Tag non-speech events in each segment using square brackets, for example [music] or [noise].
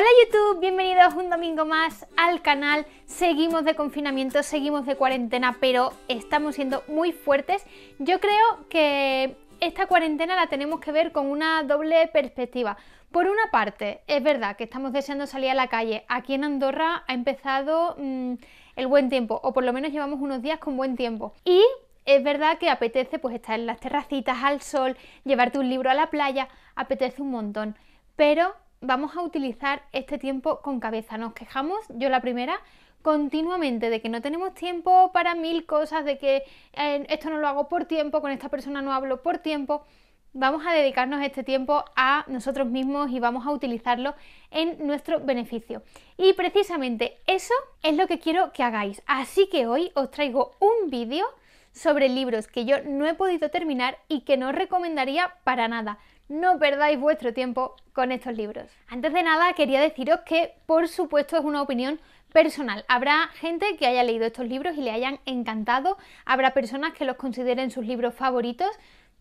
Hola YouTube, bienvenidos un domingo más al canal. Seguimos de confinamiento, seguimos de cuarentena, pero estamos siendo muy fuertes. Yo creo que esta cuarentena la tenemos que ver con una doble perspectiva. Por una parte, es verdad que estamos deseando salir a la calle. Aquí en Andorra ha empezado mm, el buen tiempo, o por lo menos llevamos unos días con buen tiempo. Y es verdad que apetece pues estar en las terracitas al sol, llevarte un libro a la playa, apetece un montón. Pero vamos a utilizar este tiempo con cabeza. Nos quejamos, yo la primera, continuamente de que no tenemos tiempo para mil cosas, de que eh, esto no lo hago por tiempo, con esta persona no hablo por tiempo. Vamos a dedicarnos este tiempo a nosotros mismos y vamos a utilizarlo en nuestro beneficio. Y precisamente eso es lo que quiero que hagáis. Así que hoy os traigo un vídeo sobre libros que yo no he podido terminar y que no recomendaría para nada no perdáis vuestro tiempo con estos libros. Antes de nada, quería deciros que, por supuesto, es una opinión personal. Habrá gente que haya leído estos libros y le hayan encantado, habrá personas que los consideren sus libros favoritos,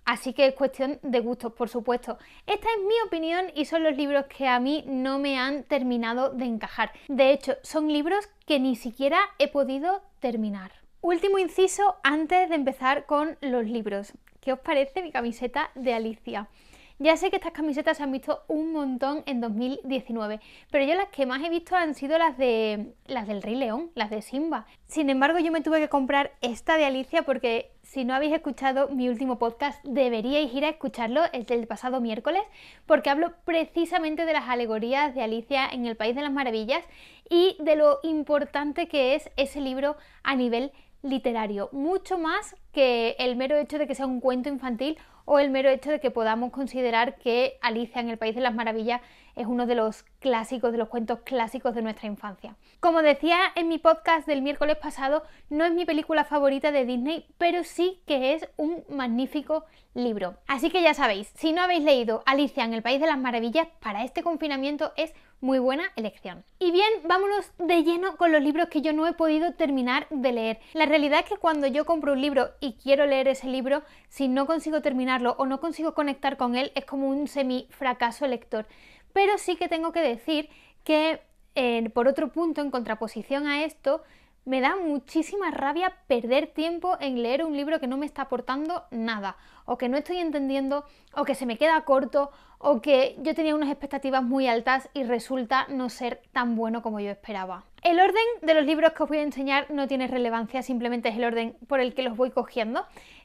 Así que es cuestión de gustos, por supuesto. Esta es mi opinión y son los libros que a mí no me han terminado de encajar. De hecho, son libros que ni siquiera he podido terminar. Último inciso antes de empezar con los libros. ¿Qué os parece mi camiseta de Alicia? Ya sé que estas camisetas se han visto un montón en 2019, pero yo las que más he visto han sido las de las del Rey León, las de Simba. Sin embargo, yo me tuve que comprar esta de Alicia porque si no habéis escuchado mi último podcast, deberíais ir a escucharlo, el del pasado miércoles, porque hablo precisamente de las alegorías de Alicia en el País de las Maravillas y de lo importante que es ese libro a nivel literario, mucho más que el mero hecho de que sea un cuento infantil o el mero hecho de que podamos considerar que Alicia en el País de las Maravillas es uno de los clásicos, de los cuentos clásicos de nuestra infancia. Como decía en mi podcast del miércoles pasado, no es mi película favorita de Disney, pero sí que es un magnífico libro. Así que ya sabéis, si no habéis leído Alicia en el País de las Maravillas, para este confinamiento es muy buena elección. Y bien, vámonos de lleno con los libros que yo no he podido terminar de leer. La realidad es que cuando yo compro un libro y quiero leer ese libro, si no consigo terminarlo o no consigo conectar con él, es como un semi fracaso lector. Pero sí que tengo que decir que, eh, por otro punto, en contraposición a esto, me da muchísima rabia perder tiempo en leer un libro que no me está aportando nada, o que no estoy entendiendo, o que se me queda corto, o que yo tenía unas expectativas muy altas y resulta no ser tan bueno como yo esperaba. El orden de los libros que os voy a enseñar no tiene relevancia, simplemente es el orden por el que los voy cogiendo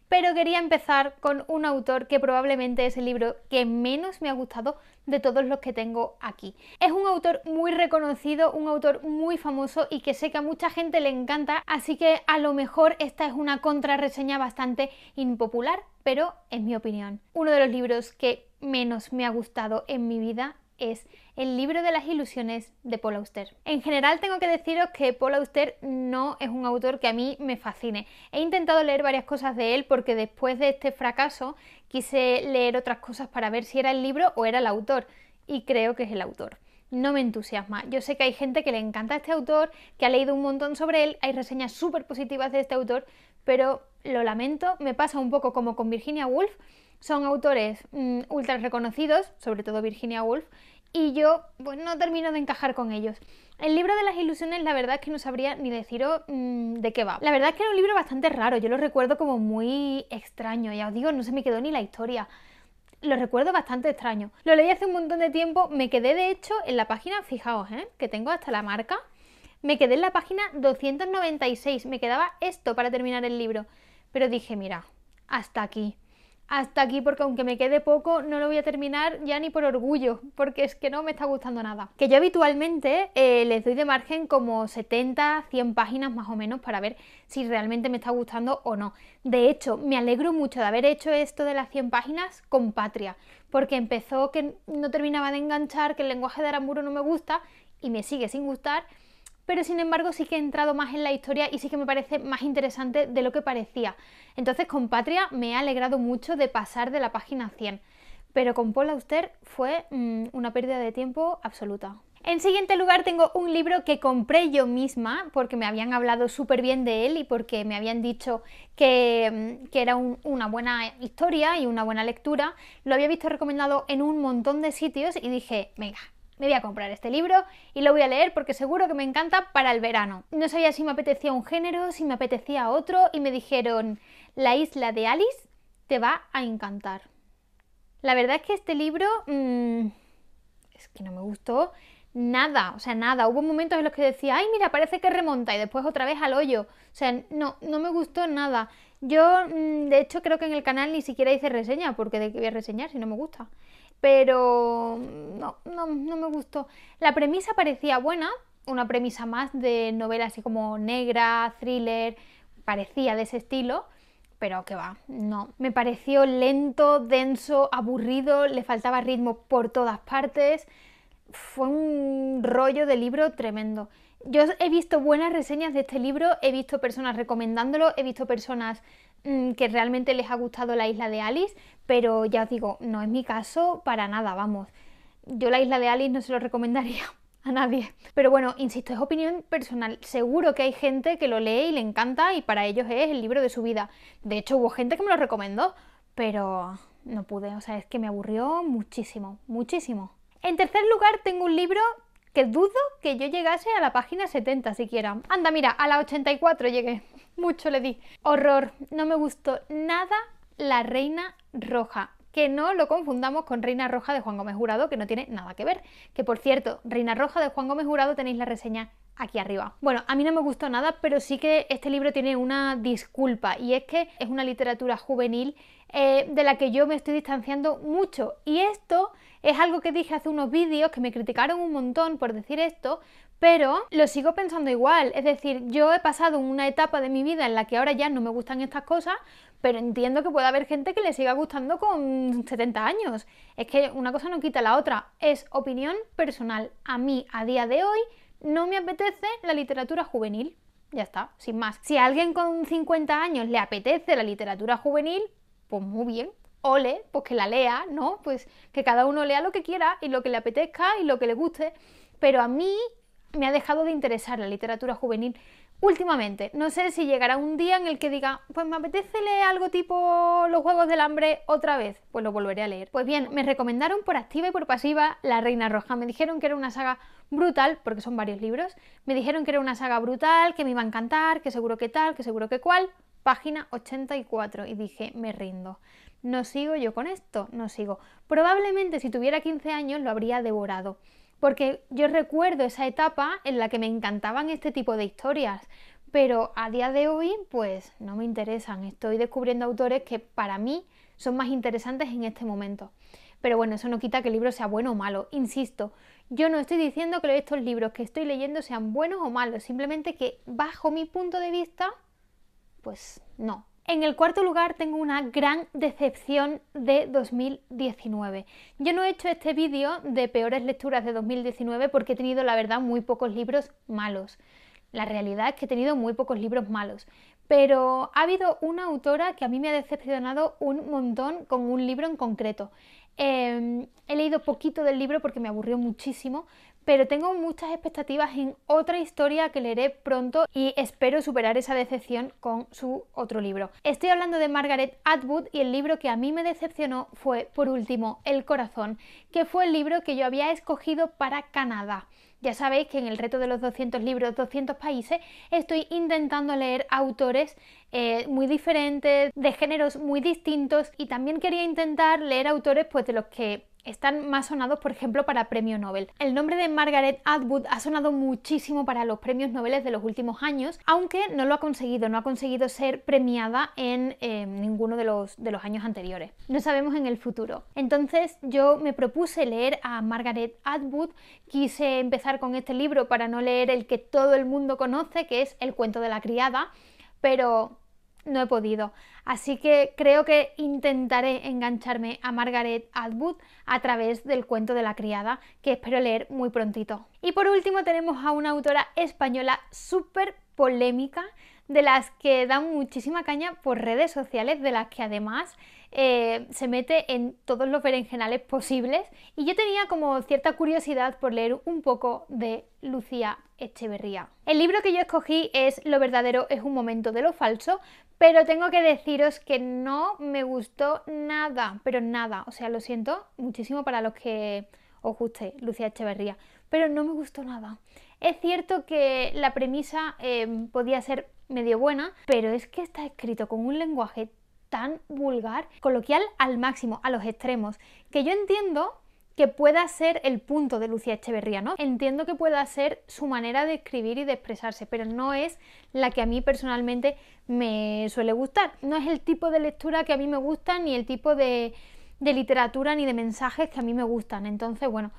pero quería empezar con un autor que probablemente es el libro que menos me ha gustado de todos los que tengo aquí. Es un autor muy reconocido, un autor muy famoso y que sé que a mucha gente le encanta, así que a lo mejor esta es una contrarreseña bastante impopular, pero en mi opinión. Uno de los libros que menos me ha gustado en mi vida es el libro de las ilusiones de Paul Auster. En general tengo que deciros que Paul Auster no es un autor que a mí me fascine. He intentado leer varias cosas de él porque después de este fracaso quise leer otras cosas para ver si era el libro o era el autor y creo que es el autor. No me entusiasma. Yo sé que hay gente que le encanta este autor, que ha leído un montón sobre él, hay reseñas súper positivas de este autor, pero lo lamento, me pasa un poco como con Virginia Woolf, son autores mm, ultra reconocidos, sobre todo Virginia Woolf, y yo pues no termino de encajar con ellos. El libro de las ilusiones la verdad es que no sabría ni deciros mm, de qué va. La verdad es que era un libro bastante raro, yo lo recuerdo como muy extraño, ya os digo, no se me quedó ni la historia. Lo recuerdo bastante extraño. Lo leí hace un montón de tiempo, me quedé de hecho en la página, fijaos, ¿eh? que tengo hasta la marca, me quedé en la página 296, me quedaba esto para terminar el libro. Pero dije, mira, hasta aquí hasta aquí porque aunque me quede poco no lo voy a terminar ya ni por orgullo porque es que no me está gustando nada. Que yo habitualmente eh, les doy de margen como 70, 100 páginas más o menos para ver si realmente me está gustando o no. De hecho, me alegro mucho de haber hecho esto de las 100 páginas con Patria porque empezó que no terminaba de enganchar, que el lenguaje de Aramburo no me gusta y me sigue sin gustar pero sin embargo sí que he entrado más en la historia y sí que me parece más interesante de lo que parecía. Entonces con Patria me ha alegrado mucho de pasar de la página 100, pero con Paul Auster fue mm, una pérdida de tiempo absoluta. En siguiente lugar tengo un libro que compré yo misma porque me habían hablado súper bien de él y porque me habían dicho que, mm, era una buena historia y una buena lectura. Lo había visto recomendado en un montón de sitios y dije, venga, me voy a comprar este libro y lo voy a leer porque seguro que me encanta para el verano. No sabía si me apetecía un género, si me apetecía otro y me dijeron, La isla de Alice te va a encantar. La verdad es que este libro mm, es que no me gustó nada, o sea, nada. Hubo momentos en los que decía, ay, mira, parece que remonta y después otra vez al hoyo. O sea, no, no me gustó nada. Yo, mm, de hecho, creo que en el canal ni siquiera hice reseña porque de qué voy a reseñar si no me gusta pero no, no, me gustó. La premisa parecía buena, una premisa más de novela así como negra, thriller, parecía de ese estilo, pero que va, no. Me pareció lento, denso, aburrido, le faltaba ritmo por todas partes. Fue un rollo de libro tremendo. Yo he visto buenas reseñas de este libro, he visto personas recomendándolo, he visto personas mm, que realmente les ha gustado La isla de Alice, pero ya os digo, no es mi caso para nada, vamos. Yo la isla de Alice no se lo recomendaría [laughs] a nadie. Pero bueno, insisto, es opinión personal. Seguro que hay gente que lo lee y le encanta y para ellos es el libro de su vida. De hecho, hubo gente que me lo recomendó, pero no pude. O sea, es que me aburrió muchísimo, muchísimo. En tercer lugar, tengo un libro que dudo que yo llegase a la página 70 siquiera. Anda, mira, a la 84 llegué. [laughs] Mucho le di. Horror, no me gustó nada, la Reina Roja. Que no lo confundamos con Reina Roja de Juan Gómez Jurado, que no tiene nada que ver. Que por cierto, Reina Roja de Juan Gómez Jurado tenéis la reseña aquí arriba. Bueno, a mí no me gustó nada, pero sí que este libro tiene una disculpa y es que es una literatura juvenil eh, de la que yo me estoy distanciando mucho. Y esto es algo que dije hace unos vídeos que me criticaron un montón por decir esto, pero lo sigo pensando igual. Es decir, yo he pasado una etapa de mi vida en la que ahora ya no me gustan estas cosas, pero entiendo que pueda haber gente que le siga gustando con 70 años. Es que una cosa no quita la otra, es opinión personal. A mí, a día de hoy, no me apetece la literatura juvenil. Ya está, sin más. Si a alguien con 50 años le apetece la literatura juvenil, pues muy bien, ole, pues que la lea, ¿no? Pues que cada uno lea lo que quiera y lo que le apetezca y lo que le guste. Pero a mí me ha dejado de interesar la literatura juvenil últimamente. No sé si llegará un día en el que diga, pues me apetece leer algo tipo Los Juegos del Hambre otra vez, pues lo volveré a leer. Pues bien, me recomendaron por activa y por pasiva La Reina Roja. Me dijeron que era una saga brutal, porque son varios libros. Me dijeron que era una saga brutal, que me iba a encantar, que seguro que tal, que seguro que cual. Página 84 y dije, me rindo. No sigo yo con esto, no sigo. Probablemente si tuviera 15 años lo habría devorado porque yo recuerdo esa etapa en la que me encantaban este tipo de historias, pero a día de hoy pues no me interesan, estoy descubriendo autores que para mí son más interesantes en este momento. Pero bueno, eso no quita que el libro sea bueno o malo, insisto, yo no estoy diciendo que estos libros que estoy leyendo sean buenos o malos, simplemente que bajo mi punto de vista, pues no, en el cuarto lugar tengo una gran decepción de 2019. Yo no he hecho este vídeo de peores lecturas de 2019 porque he tenido la verdad muy pocos libros malos. La realidad es que he tenido muy pocos libros malos. Pero ha habido una autora que a mí me ha decepcionado un montón con un libro en concreto. Em, he leído poquito del libro porque me aburrió muchísimo, pero tengo muchas expectativas en otra historia que leeré pronto y espero superar esa decepción con su otro libro. Estoy hablando de Margaret Atwood y el libro que a mí me decepcionó fue, por último, El corazón, que fue el libro que yo había escogido para Canadá. Ya sabéis que en el reto de los 200 libros, 200 países, estoy intentando leer autores eh, muy diferentes, de géneros muy distintos y también quería intentar leer autores pues de los que están más sonados, por ejemplo, para premio Nobel. El nombre de Margaret Atwood ha sonado muchísimo para los premios Nobel de los últimos años, aunque no lo ha conseguido, no ha conseguido ser premiada en eh, ninguno de los, de los años anteriores. No sabemos en el futuro. Entonces yo me propuse leer a Margaret Atwood, quise empezar con este libro para no leer el que todo el mundo conoce, que es El cuento de la criada, pero no he podido. Así que creo que intentaré engancharme a Margaret Atwood a través del cuento de la criada, que espero leer muy prontito. Y por último tenemos a una autora española súper polémica, de las que dan muchísima caña por redes sociales, de las que además eh, se mete en todos los berenjenales posibles. Y yo tenía como cierta curiosidad por leer un poco de Lucía Echeverría. El libro que yo escogí es Lo verdadero es un momento de lo falso, pero tengo que deciros que no me gustó nada, pero nada, o sea, lo siento muchísimo para los que os guste Lucía Echeverría, pero no me gustó nada. Es cierto que la premisa em, podía ser medio buena, pero es que está escrito con un lenguaje tan vulgar, coloquial al máximo, a los extremos, que yo entiendo que pueda ser el punto de Lucía Echeverría, ¿no? Entiendo que pueda ser su manera de escribir y de expresarse, pero no es la que a mí personalmente me suele gustar. No es el tipo de lectura que a mí me gusta, ni el tipo de, de literatura, ni de mensajes que a mí me gustan. Entonces, bueno,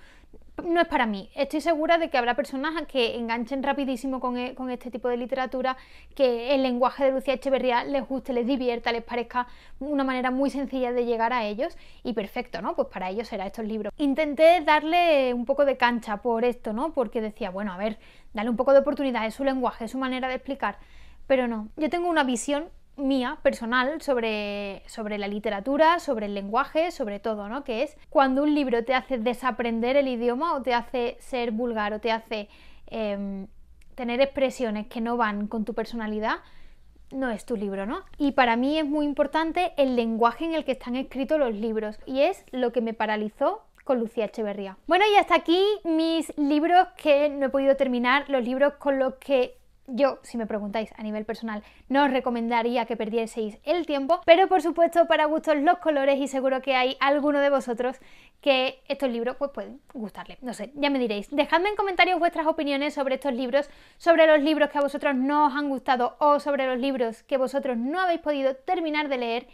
no es para mí. Estoy segura de que habrá personas que enganchen rapidísimo e, con, este tipo de literatura, que el lenguaje de Lucía Echeverría les guste, les divierta, les parezca una manera muy sencilla de llegar a ellos y perfecto, ¿no? Pues para ellos será estos libros. Intenté darle un poco de cancha por esto, ¿no? Porque decía, bueno, a ver, dale un poco de oportunidad, es su lenguaje, es su manera de explicar, pero no, yo tengo una visión mía, personal, sobre, sobre la literatura, sobre el lenguaje, sobre todo, ¿no? Que es cuando un libro te hace desaprender el idioma o te hace ser vulgar o te hace em, tener expresiones que no van con tu personalidad, no es tu libro, ¿no? Y para mí es muy importante el lenguaje en el que están escritos los libros y es lo que me paralizó con Lucía Echeverría. Bueno, y hasta aquí mis libros que no he podido terminar, los libros con los que yo, si me preguntáis a nivel personal, no os recomendaría que perdieseis el tiempo, pero por supuesto para gustos los colores y seguro que hay alguno de vosotros que estos libros pues pueden gustarle. No sé, ya me diréis. Dejadme en comentarios vuestras opiniones sobre estos libros, sobre los libros que a vosotros no os han gustado o sobre los libros que vosotros no habéis podido terminar de leer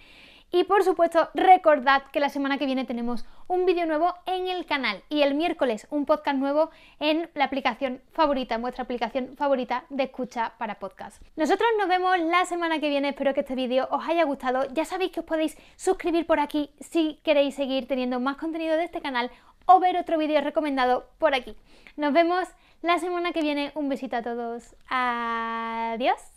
y por supuesto, recordad que la semana que viene tenemos un vídeo nuevo en el canal y el miércoles un podcast nuevo en la aplicación favorita, en vuestra aplicación favorita de escucha para podcast. Nosotros nos vemos la semana que viene, espero que este vídeo os haya gustado. Ya sabéis que os podéis suscribir por aquí si queréis seguir teniendo más contenido de este canal o ver otro vídeo recomendado por aquí. Nos vemos la semana que viene. Un besito a todos. Adiós.